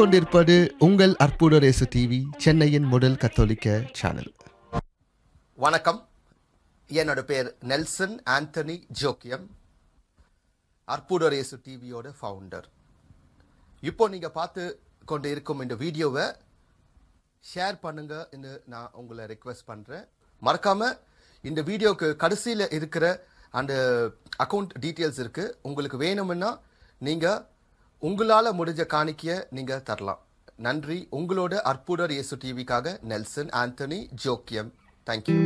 கேட்டுக்கொண்டிருப்பது உங்கள் அற்புத ரேசு டிவி சென்னையின் முதல் கத்தோலிக்க சேனல் வணக்கம் என்னோட பேர் நெல்சன் ஆந்தனி ஜோக்கியம் அற்புத ரேசு டிவியோட ஃபவுண்டர் இப்போ நீங்கள் பார்த்து கொண்டு இருக்கும் இந்த வீடியோவை ஷேர் பண்ணுங்க என்று நான் உங்களை ரெக்வஸ்ட் பண்ணுறேன் மறக்காமல் இந்த வீடியோவுக்கு கடைசியில் இருக்கிற அந்த அக்கௌண்ட் டீட்டெயில்ஸ் இருக்குது உங்களுக்கு வேணும்னா நீங்கள் உங்களால் முடிஞ்ச காணிக்கைய நீங்கள் தரலாம் நன்றி உங்களோட அற்புதர் இயேசு டிவிக்காக நெல்சன் ஆந்தனி ஜோக்கியம் தேங்க்யூ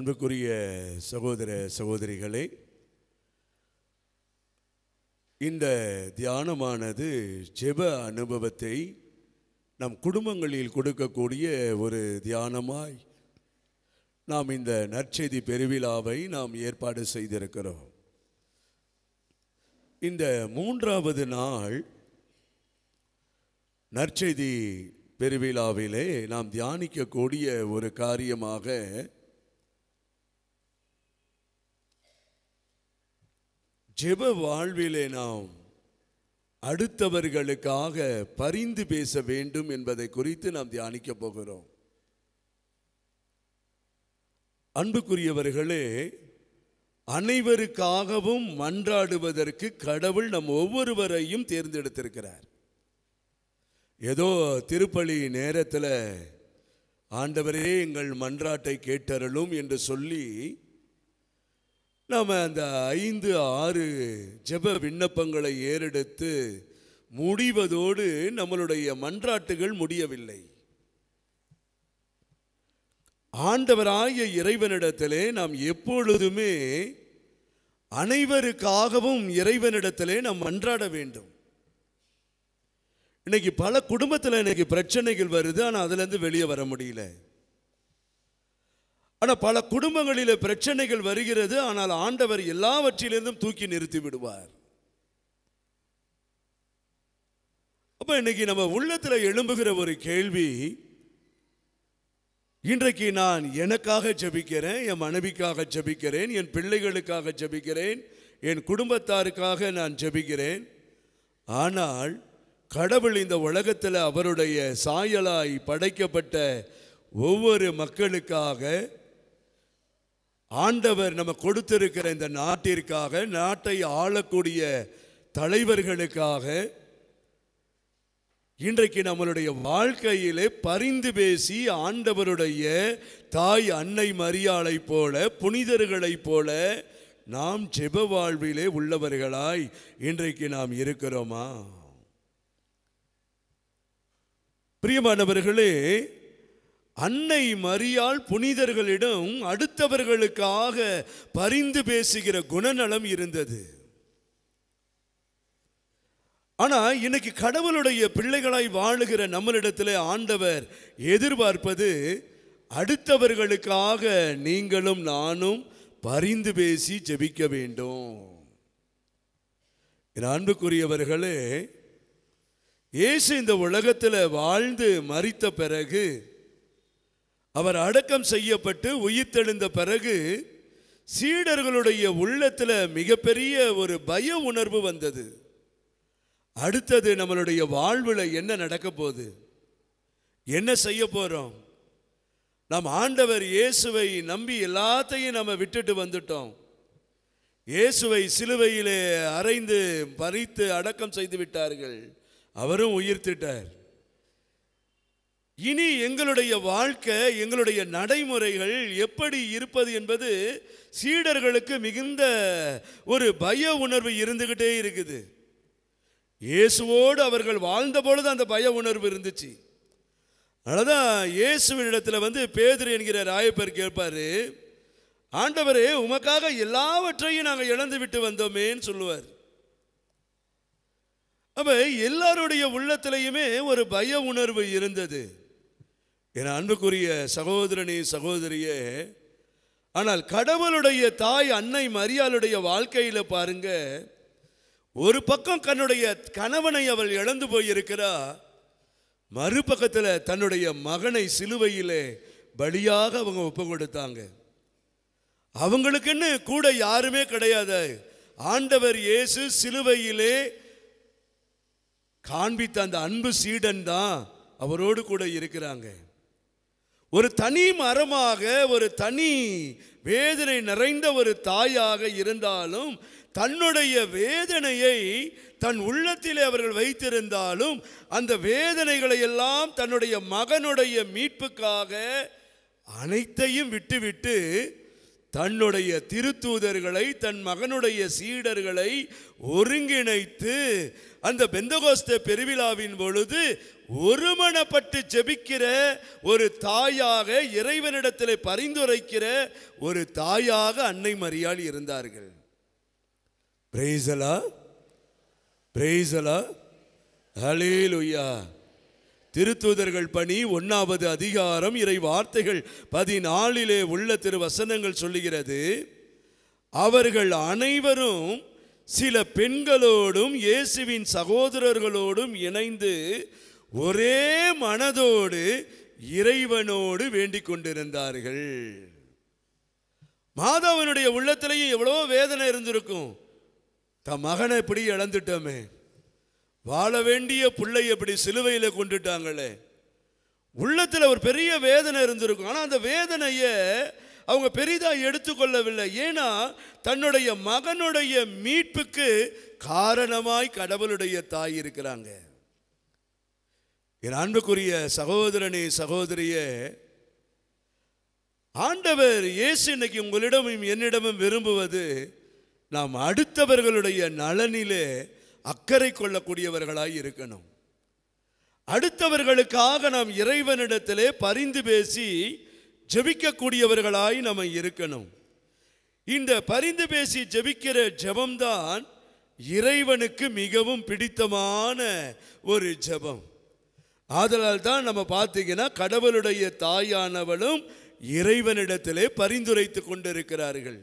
அன்புக்குரிய சகோதர சகோதரிகளே இந்த தியானமானது ஜெப அனுபவத்தை நம் குடும்பங்களில் கொடுக்கக்கூடிய ஒரு தியானமாய் நாம் இந்த நற்செய்தி பெருவிழாவை நாம் ஏற்பாடு செய்திருக்கிறோம் இந்த மூன்றாவது நாள் நற்செய்தி பெருவிழாவிலே நாம் தியானிக்கக்கூடிய ஒரு காரியமாக ஜெப வாழ்விலே நாம் அடுத்தவர்களுக்காக பரிந்து பேச வேண்டும் என்பதை குறித்து நாம் தியானிக்க போகிறோம் அன்புக்குரியவர்களே அனைவருக்காகவும் மன்றாடுவதற்கு கடவுள் நம் ஒவ்வொருவரையும் தேர்ந்தெடுத்திருக்கிறார் ஏதோ திருப்பலி நேரத்தில் ஆண்டவரே எங்கள் மன்றாட்டை கேட்டறலும் என்று சொல்லி நாம் அந்த ஐந்து ஆறு ஜெப விண்ணப்பங்களை ஏறெடுத்து முடிவதோடு நம்மளுடைய மன்றாட்டுகள் முடியவில்லை ஆண்டவராய இறைவனிடத்திலே நாம் எப்பொழுதுமே அனைவருக்காகவும் இறைவனிடத்திலே நாம் மன்றாட வேண்டும் இன்னைக்கு பல குடும்பத்தில் இன்னைக்கு பிரச்சனைகள் வருது ஆனால் அதுலேருந்து வெளியே வர முடியல ஆனால் பல குடும்பங்களில் பிரச்சனைகள் வருகிறது ஆனால் ஆண்டவர் எல்லாவற்றிலிருந்தும் தூக்கி நிறுத்தி விடுவார் அப்போ இன்னைக்கு நம்ம உள்ளத்தில் எழும்புகிற ஒரு கேள்வி இன்றைக்கு நான் எனக்காக ஜபிக்கிறேன் என் மனைவிக்காக ஜபிக்கிறேன் என் பிள்ளைகளுக்காக ஜபிக்கிறேன் என் குடும்பத்தாருக்காக நான் ஜபிக்கிறேன் ஆனால் கடவுள் இந்த உலகத்தில் அவருடைய சாயலாய் படைக்கப்பட்ட ஒவ்வொரு மக்களுக்காக ஆண்டவர் நம்ம கொடுத்திருக்கிற இந்த நாட்டிற்காக நாட்டை ஆளக்கூடிய தலைவர்களுக்காக இன்றைக்கு நம்மளுடைய வாழ்க்கையிலே பரிந்து பேசி ஆண்டவருடைய தாய் அன்னை மரியாளை போல புனிதர்களைப் போல நாம் ஜெப வாழ்விலே உள்ளவர்களாய் இன்றைக்கு நாம் இருக்கிறோமா பிரியமானவர்களே அன்னை மறியால் புனிதர்களிடம் அடுத்தவர்களுக்காக பரிந்து பேசுகிற குணநலம் இருந்தது ஆனால் இன்னைக்கு கடவுளுடைய பிள்ளைகளாய் வாழுகிற நம்மளிடத்தில் ஆண்டவர் எதிர்பார்ப்பது அடுத்தவர்களுக்காக நீங்களும் நானும் பரிந்து பேசி ஜெபிக்க வேண்டும் என் அன்புக்குரியவர்களே இயேசு இந்த உலகத்தில் வாழ்ந்து மறித்த பிறகு அவர் அடக்கம் செய்யப்பட்டு உயிர்த்தெழுந்த பிறகு சீடர்களுடைய உள்ளத்தில் மிகப்பெரிய ஒரு பய உணர்வு வந்தது அடுத்தது நம்மளுடைய வாழ்வில் என்ன நடக்க போகுது என்ன செய்ய போகிறோம் நாம் ஆண்டவர் இயேசுவை நம்பி எல்லாத்தையும் நம்ம விட்டுட்டு வந்துட்டோம் இயேசுவை சிலுவையிலே அரைந்து பறித்து அடக்கம் செய்து விட்டார்கள் அவரும் உயிர்த்திட்டார் இனி எங்களுடைய வாழ்க்கை எங்களுடைய நடைமுறைகள் எப்படி இருப்பது என்பது சீடர்களுக்கு மிகுந்த ஒரு பய உணர்வு இருந்துகிட்டே இருக்குது இயேசுவோடு அவர்கள் வாழ்ந்த பொழுது அந்த பய உணர்வு இருந்துச்சு அதனால்தான் இயேசுவினிடத்தில் வந்து பேதிரி என்கிற ராயப்பர் கேட்பார் ஆண்டவரே உமக்காக எல்லாவற்றையும் நாங்கள் இழந்து விட்டு வந்தோமேன்னு சொல்லுவார் அப்போ எல்லாருடைய உள்ளத்திலையுமே ஒரு பய உணர்வு இருந்தது என் அன்புக்குரிய சகோதரனே சகோதரியே ஆனால் கடவுளுடைய தாய் அன்னை மரியாளுடைய வாழ்க்கையில் பாருங்க ஒரு பக்கம் தன்னுடைய கணவனை அவள் இழந்து போயிருக்கிறா மறுபக்கத்தில் தன்னுடைய மகனை சிலுவையிலே பலியாக அவங்க ஒப்பு கொடுத்தாங்க அவங்களுக்குன்னு கூட யாருமே கிடையாது ஆண்டவர் இயேசு சிலுவையிலே காண்பித்த அந்த அன்பு சீடன் தான் அவரோடு கூட இருக்கிறாங்க ஒரு தனி மரமாக ஒரு தனி வேதனை நிறைந்த ஒரு தாயாக இருந்தாலும் தன்னுடைய வேதனையை தன் உள்ளத்திலே அவர்கள் வைத்திருந்தாலும் அந்த வேதனைகளை எல்லாம் தன்னுடைய மகனுடைய மீட்புக்காக அனைத்தையும் விட்டுவிட்டு தன்னுடைய திருத்தூதர்களை தன் மகனுடைய சீடர்களை ஒருங்கிணைத்து அந்த பெந்தகோஸ்த பெருவிழாவின் பொழுது ஒருமனப்பட்டு ஜெபிக்கிற ஒரு தாயாக இறைவனிடத்தில் பரிந்துரைக்கிற ஒரு தாயாக அன்னை மரியாள் இருந்தார்கள் பிரேசலா பிரேசலா ஹலேலுயா திருத்தூதர்கள் பணி ஒன்றாவது அதிகாரம் இறை வார்த்தைகள் பதினாலிலே உள்ள திரு வசனங்கள் சொல்லுகிறது அவர்கள் அனைவரும் சில பெண்களோடும் இயேசுவின் சகோதரர்களோடும் இணைந்து ஒரே மனதோடு இறைவனோடு வேண்டிக் கொண்டிருந்தார்கள் மாதவனுடைய உள்ளத்திலையும் எவ்வளோ வேதனை இருந்திருக்கும் தன் மகனை எப்படி இழந்துட்டோமே வாழ வேண்டிய பிள்ளை எப்படி சிலுவையில் கொண்டுட்டாங்களே உள்ளத்தில் ஒரு பெரிய வேதனை இருந்திருக்கும் ஆனால் அந்த வேதனையை அவங்க பெரிதாக எடுத்துக்கொள்ளவில்லை ஏன்னா தன்னுடைய மகனுடைய மீட்புக்கு காரணமாய் கடவுளுடைய தாய் இருக்கிறாங்க என் அன்புக்குரிய சகோதரனே சகோதரிய ஆண்டவர் இயேசு இன்னைக்கு உங்களிடமும் என்னிடமும் விரும்புவது நாம் அடுத்தவர்களுடைய நலனிலே அக்கறை கொள்ளக்கூடியவர்களாய் இருக்கணும் அடுத்தவர்களுக்காக நாம் இறைவனிடத்திலே பரிந்து பேசி ஜபிக்கக்கூடியவர்களாய் நம்ம இருக்கணும் இந்த பரிந்து பேசி ஜபிக்கிற ஜபம்தான் இறைவனுக்கு மிகவும் பிடித்தமான ஒரு ஜபம் ஆதலால் தான் நம்ம பார்த்தீங்கன்னா கடவுளுடைய தாயானவளும் இறைவனிடத்திலே பரிந்துரைத்து கொண்டிருக்கிறார்கள்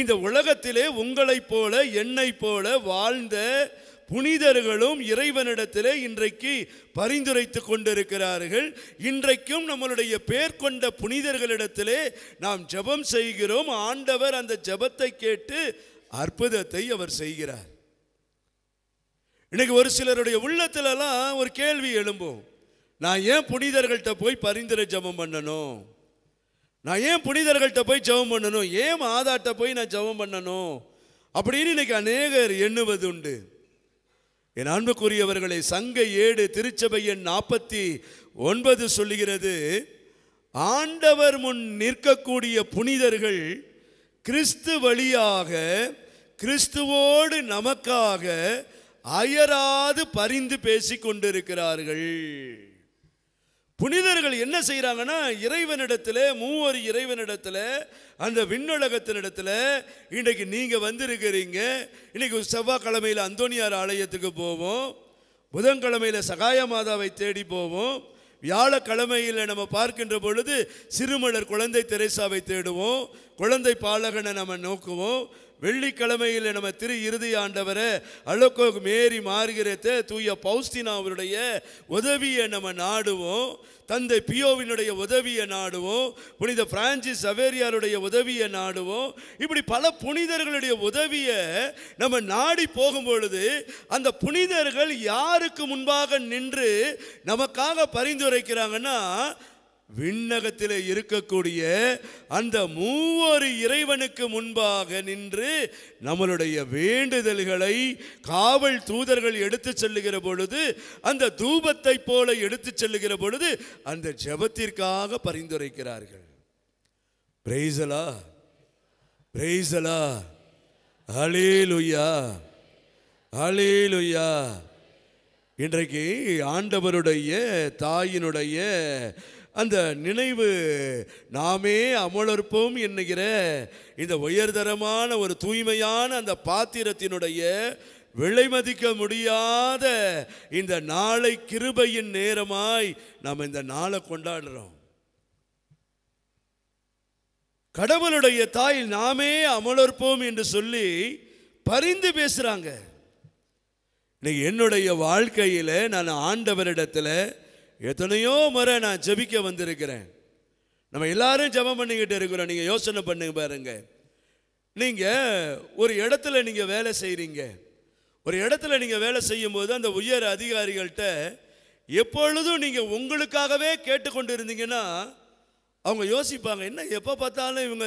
இந்த உலகத்திலே உங்களைப் போல என்னை போல வாழ்ந்த புனிதர்களும் இறைவனிடத்திலே இன்றைக்கு பரிந்துரைத்து கொண்டிருக்கிறார்கள் இன்றைக்கும் நம்மளுடைய பேர் கொண்ட புனிதர்களிடத்திலே நாம் ஜபம் செய்கிறோம் ஆண்டவர் அந்த ஜபத்தை கேட்டு அற்புதத்தை அவர் செய்கிறார் இன்னைக்கு ஒரு சிலருடைய உள்ளத்துலலாம் ஒரு கேள்வி எழும்பும் நான் ஏன் புனிதர்கள்ட்ட போய் பரிந்துரை ஜபம் பண்ணணும் நான் ஏன் புனிதர்கள்ட்ட போய் ஜபம் பண்ணணும் ஏன் மாதாட்ட போய் நான் ஜபம் பண்ணணும் அப்படின்னு இன்னைக்கு அநேகர் எண்ணுவது உண்டு என் அன்புக்குரியவர்களை சங்க ஏடு திருச்சபை எண் நாற்பத்தி ஒன்பது சொல்லுகிறது ஆண்டவர் முன் நிற்கக்கூடிய புனிதர்கள் கிறிஸ்து வழியாக கிறிஸ்துவோடு நமக்காக அயராது பரிந்து பேசி கொண்டிருக்கிறார்கள் புனிதர்கள் என்ன செய்கிறாங்கன்னா இறைவனிடத்தில் மூவர் இறைவனிடத்தில் அந்த விண்ணுலகத்தினிடத்தில் இன்றைக்கு நீங்கள் வந்திருக்கிறீங்க இன்றைக்கி செவ்வாய்க்கிழமையில் அந்தோனியார் ஆலயத்துக்கு போவோம் புதன்கிழமையில் சகாய மாதாவை தேடி போவோம் வியாழக்கிழமையில் நம்ம பார்க்கின்ற பொழுது சிறுமலர் குழந்தை தெரேசாவை தேடுவோம் குழந்தை பாலகனை நம்ம நோக்குவோம் வெள்ளிக்கிழமையில் நம்ம திரு இறுதி ஆண்டவரை அலோக்கோ மேரி மாறுகிறத தூய அவருடைய உதவியை நம்ம நாடுவோம் தந்தை பியோவினுடைய உதவியை நாடுவோம் புனித பிரான்சிஸ் சவேரியாருடைய உதவியை நாடுவோம் இப்படி பல புனிதர்களுடைய உதவியை நம்ம நாடி போகும் பொழுது அந்த புனிதர்கள் யாருக்கு முன்பாக நின்று நமக்காக பரிந்துரைக்கிறாங்கன்னா விண்ணகத்தில் இருக்கக்கூடிய அந்த மூவரு இறைவனுக்கு முன்பாக நின்று நம்மளுடைய வேண்டுதல்களை காவல் தூதர்கள் எடுத்து செல்லுகிற பொழுது அந்த தூபத்தை போல எடுத்து செல்லுகிற பொழுது அந்த ஜபத்திற்காக பரிந்துரைக்கிறார்கள் பிரைசலா பிரெய்சலா அலேலுயா அலேலுயா இன்றைக்கு ஆண்டவருடைய தாயினுடைய அந்த நினைவு நாமே அமலர்ப்போம் என்னுகிற இந்த உயர்தரமான ஒரு தூய்மையான அந்த பாத்திரத்தினுடைய விலை மதிக்க முடியாத இந்த நாளை கிருபையின் நேரமாய் நாம் இந்த நாளை கொண்டாடுறோம் கடவுளுடைய தாய் நாமே அமலர்ப்போம் என்று சொல்லி பரிந்து பேசுகிறாங்க என்னுடைய வாழ்க்கையில் நான் ஆண்டவரிடத்தில் எத்தனையோ முறை நான் ஜபிக்க வந்திருக்கிறேன் நம்ம எல்லாரும் ஜபம் பண்ணிக்கிட்டு இருக்கிறோம் நீங்கள் யோசனை பண்ணுங்க பாருங்க நீங்கள் ஒரு இடத்துல நீங்கள் வேலை செய்கிறீங்க ஒரு இடத்துல நீங்கள் வேலை செய்யும்போது அந்த உயர் அதிகாரிகள்கிட்ட எப்பொழுதும் நீங்கள் உங்களுக்காகவே கேட்டுக்கொண்டு இருந்தீங்கன்னா அவங்க யோசிப்பாங்க என்ன எப்போ பார்த்தாலும் இவங்க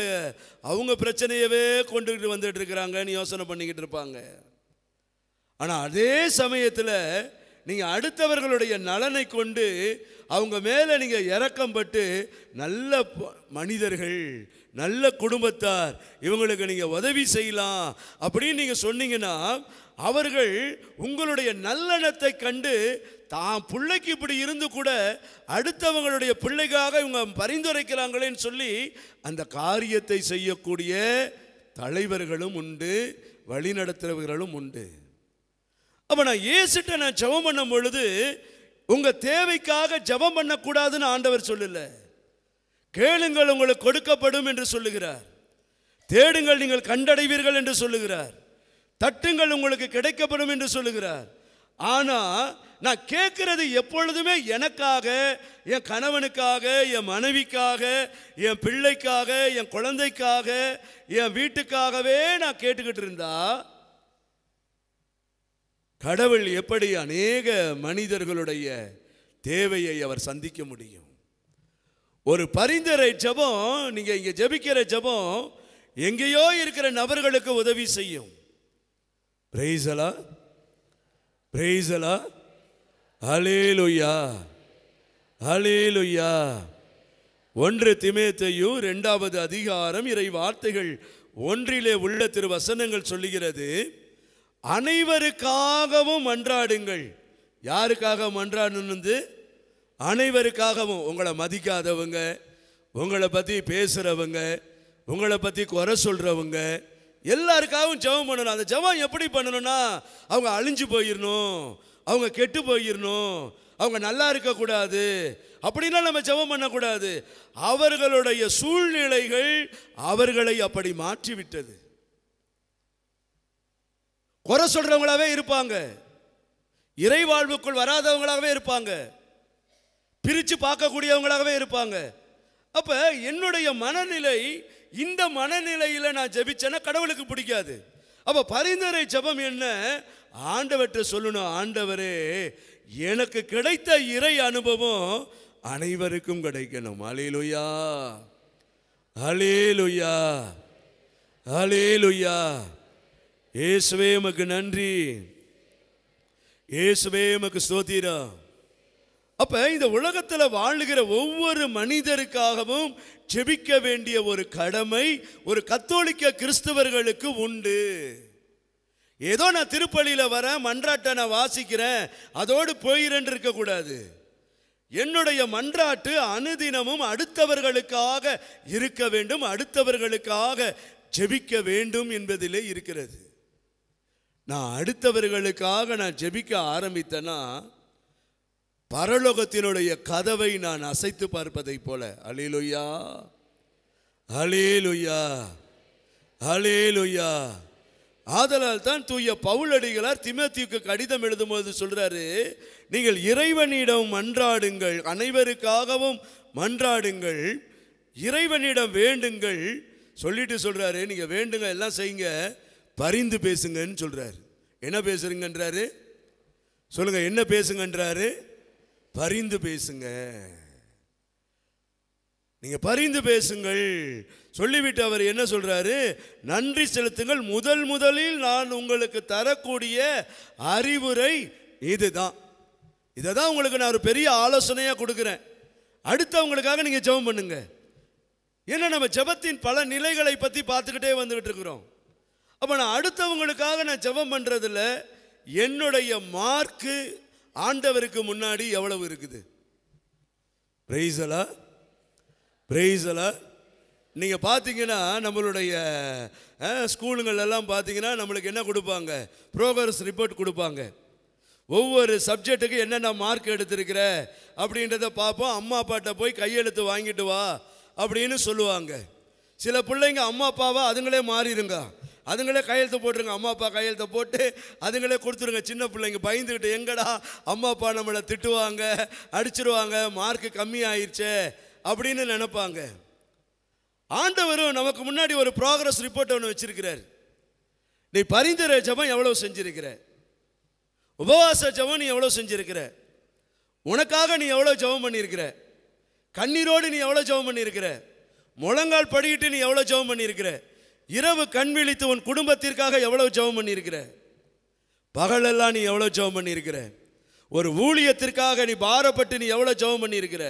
அவங்க பிரச்சனையவே கொண்டுகிட்டு வந்துட்டு இருக்கிறாங்கன்னு யோசனை பண்ணிக்கிட்டு இருப்பாங்க ஆனால் அதே சமயத்தில் நீங்கள் அடுத்தவர்களுடைய நலனை கொண்டு அவங்க மேலே நீங்கள் இறக்கம் பட்டு நல்ல மனிதர்கள் நல்ல குடும்பத்தார் இவங்களுக்கு நீங்கள் உதவி செய்யலாம் அப்படின்னு நீங்கள் சொன்னீங்கன்னா அவர்கள் உங்களுடைய நல்லெண்ணத்தை கண்டு தான் பிள்ளைக்கு இப்படி இருந்து கூட அடுத்தவங்களுடைய பிள்ளைக்காக இவங்க பரிந்துரைக்கிறாங்களேன்னு சொல்லி அந்த காரியத்தை செய்யக்கூடிய தலைவர்களும் உண்டு வழிநடத்துறவர்களும் உண்டு அப்போ நான் ஏசுட்ட நான் ஜபம் பண்ணும் பொழுது உங்கள் தேவைக்காக ஜபம் பண்ணக்கூடாதுன்னு ஆண்டவர் சொல்லலை கேளுங்கள் உங்களுக்கு கொடுக்கப்படும் என்று சொல்லுகிறார் தேடுங்கள் நீங்கள் கண்டடைவீர்கள் என்று சொல்லுகிறார் தட்டுங்கள் உங்களுக்கு கிடைக்கப்படும் என்று சொல்லுகிறார் ஆனால் நான் கேட்குறது எப்பொழுதுமே எனக்காக என் கணவனுக்காக என் மனைவிக்காக என் பிள்ளைக்காக என் குழந்தைக்காக என் வீட்டுக்காகவே நான் கேட்டுக்கிட்டு இருந்தால் கடவுள் எப்படி அநேக மனிதர்களுடைய தேவையை அவர் சந்திக்க முடியும் ஒரு பரிந்துரை ஜபம் நீங்கள் இங்கே ஜபிக்கிற ஜபம் எங்கேயோ இருக்கிற நபர்களுக்கு உதவி செய்யும் பிரேசலா பிரேசலா அலேலுயா அலேலுயா ஒன்று திமேத்தையும் ரெண்டாவது அதிகாரம் இறை வார்த்தைகள் ஒன்றிலே உள்ள திரு வசனங்கள் சொல்லுகிறது அனைவருக்காகவும் மன்றாடுங்கள் யாருக்காக மன்றாடணுந்து அனைவருக்காகவும் உங்களை மதிக்காதவங்க உங்களை பற்றி பேசுகிறவங்க உங்களை பற்றி குறை சொல்கிறவங்க எல்லாருக்காகவும் ஜெபம் பண்ணணும் அந்த ஜெபம் எப்படி பண்ணணும்னா அவங்க அழிஞ்சு போயிடணும் அவங்க கெட்டு போயிடணும் அவங்க நல்லா இருக்கக்கூடாது அப்படின்னா நம்ம ஜெபம் பண்ணக்கூடாது அவர்களுடைய சூழ்நிலைகள் அவர்களை அப்படி மாற்றிவிட்டது குறை சொல்கிறவங்களாகவே இருப்பாங்க இறைவாழ்வுக்குள் வராதவங்களாகவே இருப்பாங்க பிரித்து பார்க்கக்கூடியவங்களாகவே இருப்பாங்க அப்போ என்னுடைய மனநிலை இந்த மனநிலையில் நான் ஜபிச்சேன்னா கடவுளுக்கு பிடிக்காது அப்போ பரிந்துரை ஜபம் என்ன ஆண்டவற்றை சொல்லணும் ஆண்டவரே எனக்கு கிடைத்த இறை அனுபவம் அனைவருக்கும் கிடைக்கணும் அலேலுயா அலேலுயா அலேலுயா இயேசுவே உமக்கு நன்றி இயேசுவே உமக்கு ஸ்தோத்திரா அப்ப இந்த உலகத்தில் வாழுகிற ஒவ்வொரு மனிதருக்காகவும் ஜெபிக்க வேண்டிய ஒரு கடமை ஒரு கத்தோலிக்க கிறிஸ்தவர்களுக்கு உண்டு ஏதோ நான் திருப்பள்ளியில் வரேன் மன்றாட்டை நான் வாசிக்கிறேன் அதோடு போயிரண்டு கூடாது என்னுடைய மன்றாட்டு அனுதினமும் அடுத்தவர்களுக்காக இருக்க வேண்டும் அடுத்தவர்களுக்காக ஜெபிக்க வேண்டும் என்பதிலே இருக்கிறது நான் அடுத்தவர்களுக்காக நான் ஜெபிக்க ஆரம்பித்தேன்னா பரலோகத்தினுடைய கதவை நான் அசைத்து பார்ப்பதை போல அலேலுயா அலேலுயா அலேலுயா ஆதலால் தான் தூய பவுலடிகளார் திமத்திக்கு கடிதம் எழுதும்போது சொல்கிறாரு நீங்கள் இறைவனிடம் மன்றாடுங்கள் அனைவருக்காகவும் மன்றாடுங்கள் இறைவனிடம் வேண்டுங்கள் சொல்லிட்டு சொல்கிறாரு நீங்கள் வேண்டுங்க எல்லாம் செய்யுங்க பரிந்து பேசுங்கன்னு சொல்கிறாரு என்ன பேசுறீங்கன்றாரு சொல்லுங்கள் என்ன பேசுங்கன்றாரு பரிந்து பேசுங்க நீங்கள் பரிந்து பேசுங்கள் சொல்லிவிட்டு அவர் என்ன சொல்கிறாரு நன்றி செலுத்துங்கள் முதல் முதலில் நான் உங்களுக்கு தரக்கூடிய அறிவுரை இதுதான் இதை தான் உங்களுக்கு நான் ஒரு பெரிய ஆலோசனையாக கொடுக்குறேன் அடுத்தவங்களுக்காக நீங்கள் ஜெபம் பண்ணுங்க ஏன்னா நம்ம ஜெபத்தின் பல நிலைகளை பற்றி பார்த்துக்கிட்டே வந்துகிட்டு இருக்கிறோம் அப்போ நான் அடுத்தவங்களுக்காக நான் ஜெபம் பண்ணுறதில் என்னுடைய மார்க்கு ஆண்டவருக்கு முன்னாடி எவ்வளவு இருக்குது பிரைஸலா பிரைஸலா நீங்கள் பார்த்தீங்கன்னா நம்மளுடைய ஸ்கூலுங்களெல்லாம் பார்த்தீங்கன்னா நம்மளுக்கு என்ன கொடுப்பாங்க ப்ரோக்ரஸ் ரிப்போர்ட் கொடுப்பாங்க ஒவ்வொரு சப்ஜெக்ட்டுக்கு என்னென்ன மார்க் எடுத்திருக்கிற அப்படின்றத பார்ப்போம் அம்மா அப்பாட்ட போய் கையெழுத்து வாங்கிட்டு வா அப்படின்னு சொல்லுவாங்க சில பிள்ளைங்க அம்மா அப்பாவை அதுங்களே மாறிடுங்க அதுங்களே கையெழுத்து போட்டுருங்க அம்மா அப்பா கையெழுத்தை போட்டு அதுங்களே கொடுத்துருங்க சின்ன பிள்ளைங்க பயந்துக்கிட்டு எங்கடா அம்மா அப்பா நம்மளை திட்டுவாங்க அடிச்சிருவாங்க மார்க்கு கம்மி ஆயிடுச்சே அப்படின்னு நினப்பாங்க ஆண்டவரும் நமக்கு முன்னாடி ஒரு ப்ராக்ரஸ் ரிப்போர்ட் ஒன்று வச்சிருக்கிறார் நீ பரிந்துரை ஜபம் எவ்வளோ செஞ்சிருக்கிற உபவாச ஜபம் நீ எவ்வளோ செஞ்சிருக்கிற உனக்காக நீ எவ்வளோ ஜபம் பண்ணியிருக்கிற கண்ணீரோடு நீ எவ்வளோ ஜபம் பண்ணியிருக்கிற முழங்கால் படிக்கிட்டு நீ எவ்வளோ ஜபம் பண்ணியிருக்கிற இரவு கண் விழித்து உன் குடும்பத்திற்காக எவ்வளவு ஜெபம் பண்ணியிருக்கிற பகலெல்லாம் நீ எவ்வளோ ஜெபம் பண்ணியிருக்கிற ஒரு ஊழியத்திற்காக நீ பாரப்பட்டு நீ எவ்வளோ ஜெபம் பண்ணியிருக்கிற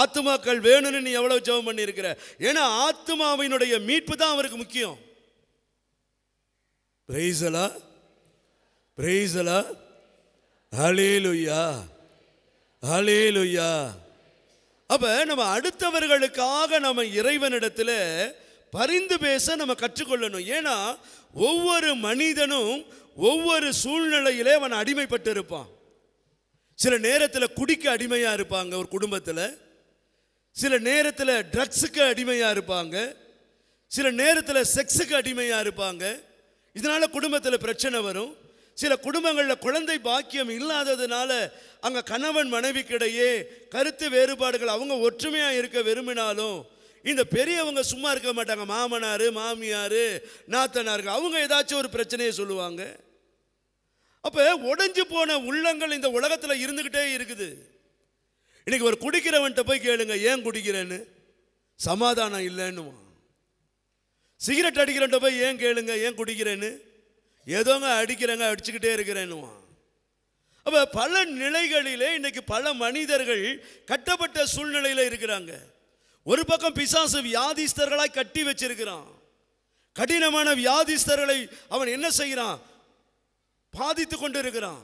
ஆத்துமாக்கள் வேணும்னு நீ எவ்வளோ ஜெபம் பண்ணியிருக்கிற ஏன்னா ஆத்மாவினுடைய மீட்பு தான் அவருக்கு முக்கியம் பிரைசலா பிரைசலா ஹலே லுய்யா அப்ப லுய்யா அப்போ நம்ம அடுத்தவர்களுக்காக நம்ம இறைவனிடத்தில் பரிந்து பேச நம்ம கற்றுக்கொள்ளணும் ஏன்னா ஒவ்வொரு மனிதனும் ஒவ்வொரு சூழ்நிலையிலே அவன் அடிமைப்பட்டு இருப்பான் சில நேரத்தில் குடிக்க அடிமையாக இருப்பாங்க ஒரு குடும்பத்தில் சில நேரத்தில் ட்ரக்ஸுக்கு அடிமையாக இருப்பாங்க சில நேரத்தில் செக்ஸுக்கு அடிமையாக இருப்பாங்க இதனால் குடும்பத்தில் பிரச்சனை வரும் சில குடும்பங்களில் குழந்தை பாக்கியம் இல்லாததுனால அங்கே கணவன் மனைவிக்கிடையே கருத்து வேறுபாடுகள் அவங்க ஒற்றுமையாக இருக்க விரும்பினாலும் இந்த பெரியவங்க சும்மா இருக்க மாட்டாங்க மாமனார் மாமியார் நாத்தனார் அவங்க ஏதாச்சும் ஒரு பிரச்சனையை சொல்லுவாங்க அப்போ உடஞ்சி போன உள்ளங்கள் இந்த உலகத்தில் இருந்துக்கிட்டே இருக்குது இன்றைக்கி ஒரு குடிக்கிறவன்கிட்ட போய் கேளுங்க ஏன் குடிக்கிறேன்னு சமாதானம் இல்லைன்னுவான் சிகரெட் அடிக்கிறவன்ட்ட போய் ஏன் கேளுங்க ஏன் குடிக்கிறேன்னு ஏதோங்க அடிக்கிறேங்க அடிச்சுக்கிட்டே இருக்கிறேன்னுவான் அப்போ பல நிலைகளிலே இன்னைக்கு பல மனிதர்கள் கட்டப்பட்ட சூழ்நிலையில் இருக்கிறாங்க ஒரு பக்கம் பிசாசு வியாதிஸ்தர்களாய் கட்டி வச்சிருக்கிறான் கடினமான வியாதிஸ்தர்களை அவன் என்ன செய்கிறான் பாதித்து கொண்டு இருக்கிறான்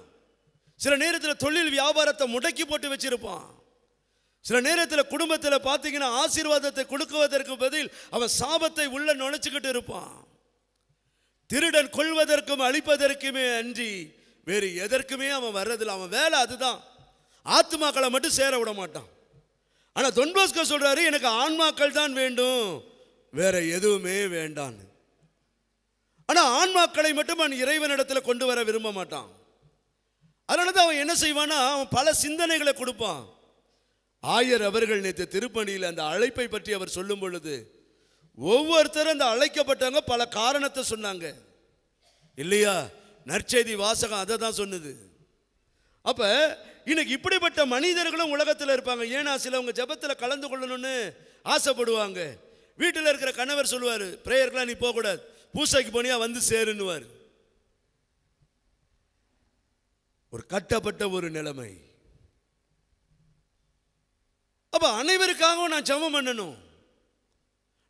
சில நேரத்தில் தொழில் வியாபாரத்தை முடக்கி போட்டு வச்சிருப்பான் சில நேரத்தில் குடும்பத்தில் பார்த்தீங்கன்னா ஆசீர்வாதத்தை கொடுக்குவதற்கு பதில் அவன் சாபத்தை உள்ள நுழைச்சிக்கிட்டு இருப்பான் திருடன் கொள்வதற்கும் அழிப்பதற்குமே அன்றி வேறு எதற்குமே அவன் வர்றதில்லை அவன் வேலை அதுதான் ஆத்மாக்களை மட்டும் சேர விட மாட்டான் ஆனால் தொன்போஸ்கோ சொல்கிறாரு எனக்கு ஆன்மாக்கள் தான் வேண்டும் வேற எதுவுமே வேண்டான்னு ஆனால் ஆன்மாக்களை மட்டும் அவன் இறைவனிடத்தில் கொண்டு வர விரும்ப மாட்டான் அதனால தான் அவன் என்ன செய்வான்னா அவன் பல சிந்தனைகளை கொடுப்பான் ஆயர் அவர்கள் நேற்று திருப்பணியில் அந்த அழைப்பை பற்றி அவர் சொல்லும் பொழுது ஒவ்வொருத்தரும் அந்த அழைக்கப்பட்டவங்க பல காரணத்தை சொன்னாங்க இல்லையா நற்செய்தி வாசகம் அதை தான் சொன்னது அப்போ இன்னைக்கு இப்படிப்பட்ட மனிதர்களும் உலகத்தில் இருப்பாங்க ஏன்னா சிலவங்க ஜபத்தில் கலந்து கொள்ளணும்னு ஆசைப்படுவாங்க வீட்டில் இருக்கிற கணவர் சொல்லுவார் ப்ரேயருக்கெலாம் நீ போகக்கூடாது பூசைக்கு போனியா வந்து சேருன்னுவார் ஒரு கட்டப்பட்ட ஒரு நிலைமை அப்ப அனைவருக்காகவும் நான் ஜபம் பண்ணணும்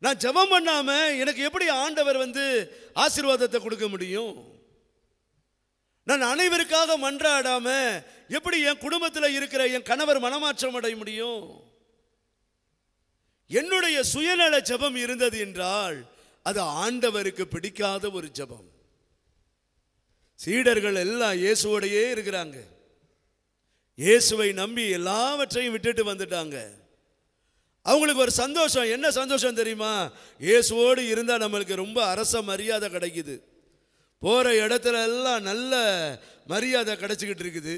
நான் ஜபம் பண்ணாமல் எனக்கு எப்படி ஆண்டவர் வந்து ஆசீர்வாதத்தை கொடுக்க முடியும் நான் அனைவருக்காக மன்றாடாம எப்படி என் குடும்பத்தில் இருக்கிற என் கணவர் மனமாற்றம் அடைய முடியும் என்னுடைய சுயநல ஜபம் இருந்தது என்றால் அது ஆண்டவருக்கு பிடிக்காத ஒரு ஜபம் சீடர்கள் எல்லாம் இயேசுவோடையே இருக்கிறாங்க இயேசுவை நம்பி எல்லாவற்றையும் விட்டுட்டு வந்துட்டாங்க அவங்களுக்கு ஒரு சந்தோஷம் என்ன சந்தோஷம் தெரியுமா இயேசுவோடு இருந்தால் நம்மளுக்கு ரொம்ப அரச மரியாதை கிடைக்குது போகிற இடத்துல எல்லாம் நல்ல மரியாதை கிடச்சிக்கிட்டு இருக்குது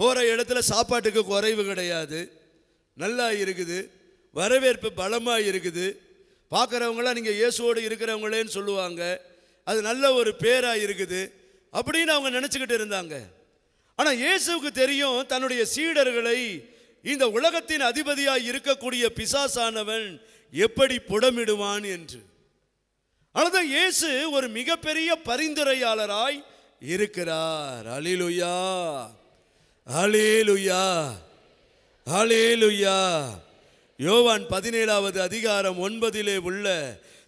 போகிற இடத்துல சாப்பாட்டுக்கு குறைவு கிடையாது நல்லா இருக்குது வரவேற்பு பலமாக இருக்குது பார்க்குறவங்களாம் நீங்கள் இயேசுவோடு இருக்கிறவங்களேன்னு சொல்லுவாங்க அது நல்ல ஒரு பேராக இருக்குது அப்படின்னு அவங்க நினச்சிக்கிட்டு இருந்தாங்க ஆனால் இயேசுவுக்கு தெரியும் தன்னுடைய சீடர்களை இந்த உலகத்தின் அதிபதியாக இருக்கக்கூடிய பிசாசானவன் எப்படி புடமிடுவான் என்று ஆனால் இயேசு ஒரு மிகப்பெரிய பரிந்துரையாளராய் இருக்கிறார் அலிலுயா அலிலுயா அலிலுயா யோவான் பதினேழாவது அதிகாரம் ஒன்பதிலே உள்ள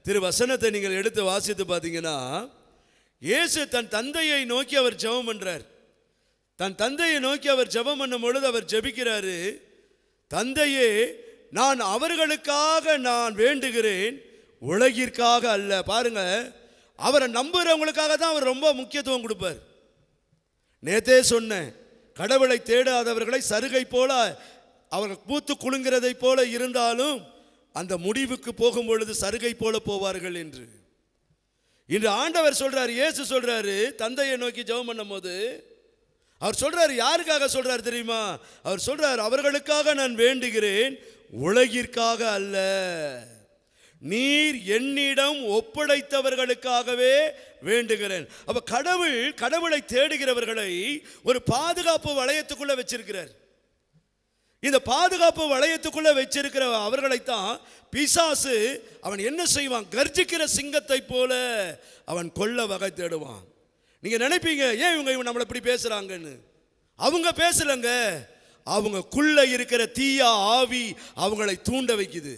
திரு வசனத்தை நீங்கள் எடுத்து வாசித்து பார்த்தீங்கன்னா இயேசு தன் தந்தையை நோக்கி அவர் ஜெபம் பண்ணுறார் தன் தந்தையை நோக்கி அவர் ஜெபம் பண்ணும் பொழுது அவர் ஜெபிக்கிறாரு தந்தையே நான் அவர்களுக்காக நான் வேண்டுகிறேன் உலகிற்காக அல்ல பாருங்க அவரை நம்புகிறவங்களுக்காக தான் அவர் ரொம்ப முக்கியத்துவம் கொடுப்பார் நேத்தே சொன்னேன் கடவுளை தேடாதவர்களை சருகை போல அவர்கள் பூத்து குழுங்கிறதை போல இருந்தாலும் அந்த முடிவுக்கு போகும் பொழுது சருகை போல போவார்கள் என்று இன்று ஆண்டவர் சொல்றார் இயேசு சொல்றாரு தந்தையை நோக்கி ஜெபம் பண்ணும் போது அவர் சொல்றாரு யாருக்காக சொல்றாரு தெரியுமா அவர் சொல்றார் அவர்களுக்காக நான் வேண்டுகிறேன் உலகிற்காக அல்ல நீர் என்னிடம் ஒப்படைத்தவர்களுக்காகவே வேண்டுகிறேன் அப்போ கடவுள் கடவுளை தேடுகிறவர்களை ஒரு பாதுகாப்பு வளையத்துக்குள்ள வச்சிருக்கிறார் இந்த பாதுகாப்பு வளையத்துக்குள்ள வச்சிருக்கிற அவர்களைத்தான் பிசாசு அவன் என்ன செய்வான் கர்ஜிக்கிற சிங்கத்தை போல அவன் கொல்ல வகை தேடுவான் நீங்கள் நினைப்பீங்க ஏன் இவங்க இவன் நம்மளை இப்படி பேசுகிறாங்கன்னு அவங்க அவங்க அவங்கக்குள்ளே இருக்கிற தீய ஆவி அவங்களை தூண்ட வைக்குது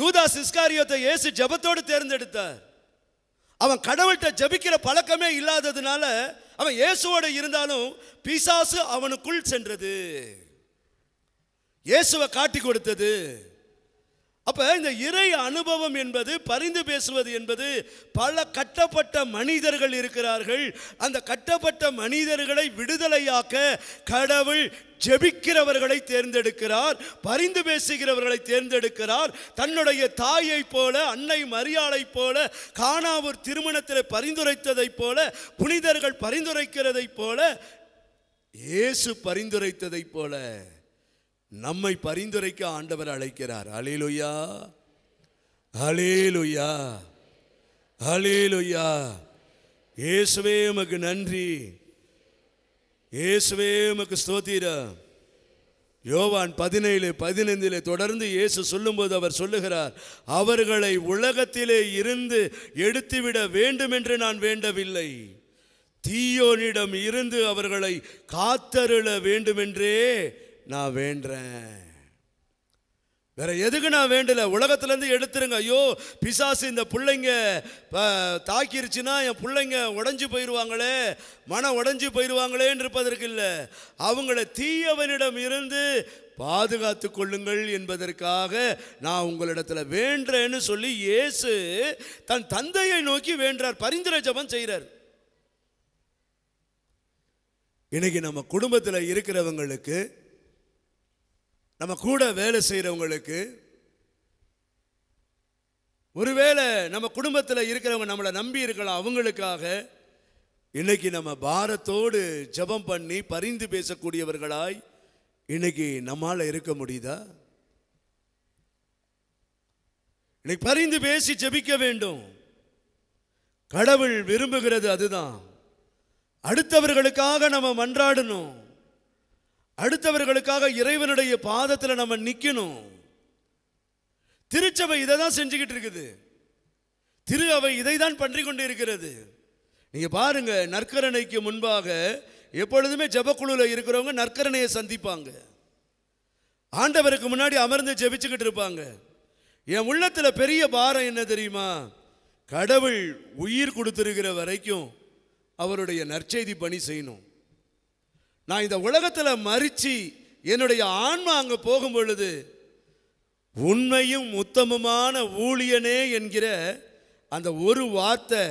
யூதா சிஸ்காரியத்தை இயேசு ஜபத்தோடு தேர்ந்தெடுத்தார் அவன் கடவுள்கிட்ட ஜபிக்கிற பழக்கமே இல்லாததுனால அவன் இயேசுவோடு இருந்தாலும் பிசாசு அவனுக்குள் சென்றது இயேசுவை காட்டி கொடுத்தது அப்போ இந்த இறை அனுபவம் என்பது பரிந்து பேசுவது என்பது பல கட்டப்பட்ட மனிதர்கள் இருக்கிறார்கள் அந்த கட்டப்பட்ட மனிதர்களை விடுதலையாக்க கடவுள் ஜெபிக்கிறவர்களை தேர்ந்தெடுக்கிறார் பரிந்து பேசுகிறவர்களை தேர்ந்தெடுக்கிறார் தன்னுடைய தாயை போல அன்னை மரியாதை போல காணாவூர் திருமணத்தில் பரிந்துரைத்ததைப் போல புனிதர்கள் பரிந்துரைக்கிறதைப் போல இயேசு பரிந்துரைத்ததைப் போல நம்மை பரிந்துரைக்க ஆண்டவர் அழைக்கிறார் அலேலுயா அலேலுயா அலேலுயா இயேசுவே உமக்கு நன்றி இயேசுவே உமக்கு ஸ்தோத்திர யோவான் பதினேழு பதினைந்திலே தொடர்ந்து இயேசு சொல்லும்போது அவர் சொல்லுகிறார் அவர்களை உலகத்திலே இருந்து எடுத்துவிட வேண்டும் என்று நான் வேண்டவில்லை தீயோனிடம் இருந்து அவர்களை காத்தருள வேண்டுமென்றே நான் வேண்டுறேன் வேற எதுக்கு நான் வேண்டல உலகத்துலேருந்து எடுத்துருங்க ஐயோ பிசாசு இந்த பிள்ளைங்க தாக்கிருச்சுன்னா என் பிள்ளைங்க உடஞ்சி போயிடுவாங்களே மன உடஞ்சி போயிடுவாங்களேன்னு இருப்பதற்கு இல்லை அவங்கள தீயவனிடம் இருந்து பாதுகாத்து கொள்ளுங்கள் என்பதற்காக நான் உங்களிடத்தில் வேண்டுறேன்னு சொல்லி இயேசு தன் தந்தையை நோக்கி வேண்டார் பரிந்துர ஜபம் செய்கிறார் இன்னைக்கு நம்ம குடும்பத்தில் இருக்கிறவங்களுக்கு நம்ம கூட வேலை செய்கிறவங்களுக்கு ஒருவேளை நம்ம குடும்பத்தில் இருக்கிறவங்க நம்மளை நம்பி இருக்கலாம் அவங்களுக்காக இன்னைக்கு நம்ம பாரத்தோடு ஜபம் பண்ணி பரிந்து பேசக்கூடியவர்களாய் இன்னைக்கு நம்மால் இருக்க முடியுதா இன்னைக்கு பரிந்து பேசி ஜபிக்க வேண்டும் கடவுள் விரும்புகிறது அதுதான் அடுத்தவர்களுக்காக நம்ம மன்றாடணும் அடுத்தவர்களுக்காக இறைவனுடைய பாதத்தில் நம்ம நிற்கணும் திருச்சபை இதை தான் செஞ்சுக்கிட்டு இருக்குது திரு அவை இதை தான் பண்ணி கொண்டு இருக்கிறது நீங்கள் பாருங்கள் நற்கரணைக்கு முன்பாக எப்பொழுதுமே ஜபக்குழுவில் இருக்கிறவங்க நற்கரணையை சந்திப்பாங்க ஆண்டவருக்கு முன்னாடி அமர்ந்து ஜெபிச்சுக்கிட்டு இருப்பாங்க என் உள்ளத்தில் பெரிய பாரம் என்ன தெரியுமா கடவுள் உயிர் கொடுத்துருக்கிற வரைக்கும் அவருடைய நற்செய்தி பணி செய்யணும் நான் இந்த உலகத்தில் மறித்து என்னுடைய ஆன்மா அங்கே போகும் பொழுது உண்மையும் உத்தமமான ஊழியனே என்கிற அந்த ஒரு வார்த்தை